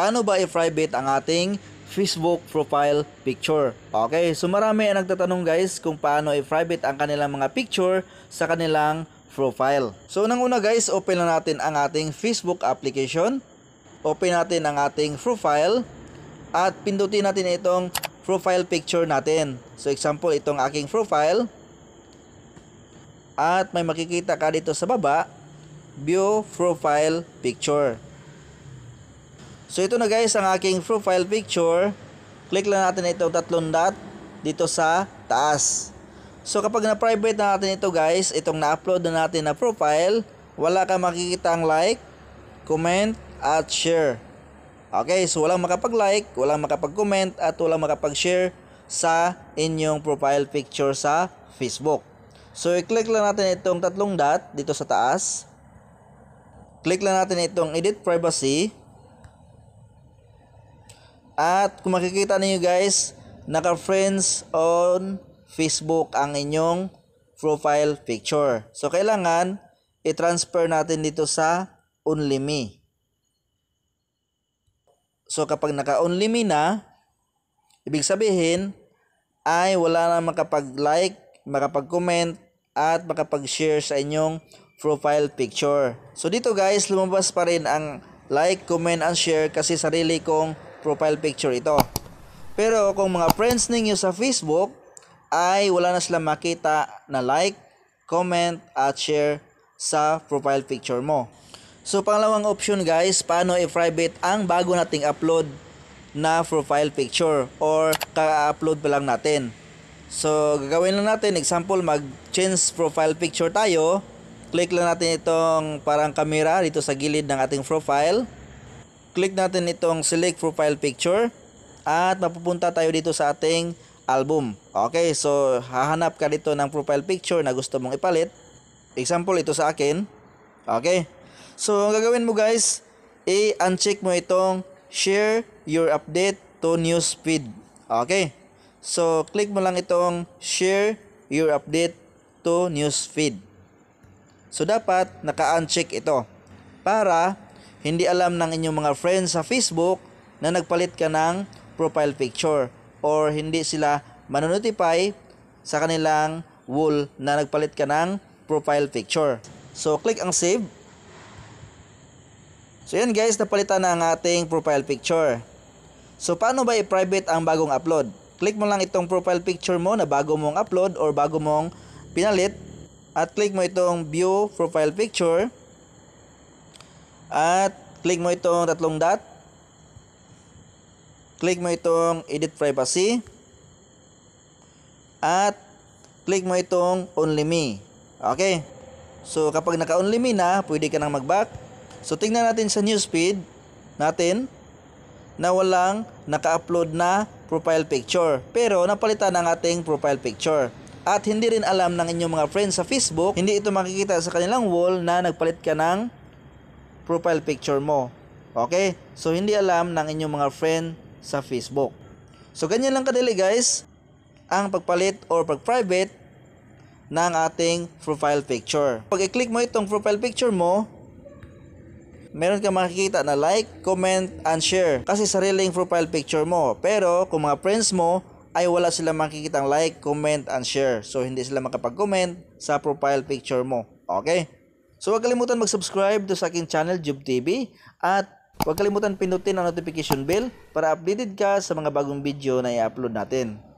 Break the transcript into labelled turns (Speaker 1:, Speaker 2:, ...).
Speaker 1: paano ba i-private ang ating Facebook profile picture. Okay, so marami ang nagtatanong guys kung paano i-private ang kanilang mga picture sa kanilang profile. So unang una guys, open na natin ang ating Facebook application. Open natin ang ating profile at pindutin natin itong profile picture natin. So example, itong aking profile. At may makikita ka dito sa baba, view profile picture. So ito na guys ang aking profile picture. Click lang natin itong tatlong dot dito sa taas. So kapag na-private na natin ito guys, itong na-upload na natin na profile, wala kang makikita ang like, comment, at share. Okay, so walang makapag-like, walang makapag-comment, at walang makapag-share sa inyong profile picture sa Facebook. So i-click lang natin itong tatlong dot dito sa taas. Click lang natin itong edit privacy. At kung makikita ninyo guys, naka-friends on Facebook ang inyong profile picture. So, kailangan i-transfer natin dito sa only me. So, kapag naka-only me na, ibig sabihin ay wala na makapag-like, makapag-comment, at makapag-share sa inyong profile picture. So, dito guys, lumabas pa rin ang like, comment, and share kasi sarili kong profile picture ito. Pero kung mga friends ninyo sa Facebook ay wala na silang makita na like, comment at share sa profile picture mo. So pangalawang option guys, paano i-private ang bago nating upload na profile picture or ka-upload pa lang natin. So gagawin lang natin, example mag-change profile picture tayo. Click lang natin itong parang camera dito sa gilid ng ating profile click natin itong select profile picture at mapupunta tayo dito sa ating album. Okay, so hahanap ka dito ng profile picture na gusto mong ipalit. Example, ito sa akin. Okay, so ang gagawin mo guys, i-uncheck mo itong share your update to news feed. Okay, so click mo lang itong share your update to news feed. So dapat naka-uncheck ito para hindi alam ng inyong mga friends sa Facebook na nagpalit ka ng profile picture or hindi sila manonotify sa kanilang wall na nagpalit ka ng profile picture. So, click ang save. So, yan guys, napalitan na ang ating profile picture. So, paano ba i-private ang bagong upload? Click mo lang itong profile picture mo na bago mong upload or bago mong pinalit at click mo itong view profile picture at click mo itong tatlong dot. Click mo itong edit privacy. At click mo itong only me. Okay. So kapag naka-only me na, pwede ka nang mag-back. So tingnan natin sa newsfeed natin na walang naka-upload na profile picture. Pero napalitan ang ating profile picture at hindi rin alam ng inyong mga friends sa Facebook, hindi ito makikita sa kanilang wall na nagpalit ka ng profile picture mo. Okay? So, hindi alam ng inyong mga friend sa Facebook. So, ganyan lang kadali guys ang pagpalit or pag-private ng ating profile picture. Pag i-click mo itong profile picture mo, meron kang makikita na like, comment, and share kasi sariling profile picture mo. Pero kung mga friends mo, ay wala sila makikitang like, comment, and share. So, hindi sila makapag-comment sa profile picture mo. Okay? So huwag kalimutan mag-subscribe to sa aking channel Jube TV at huwag kalimutan pinutin ang notification bell para updated ka sa mga bagong video na i-upload natin.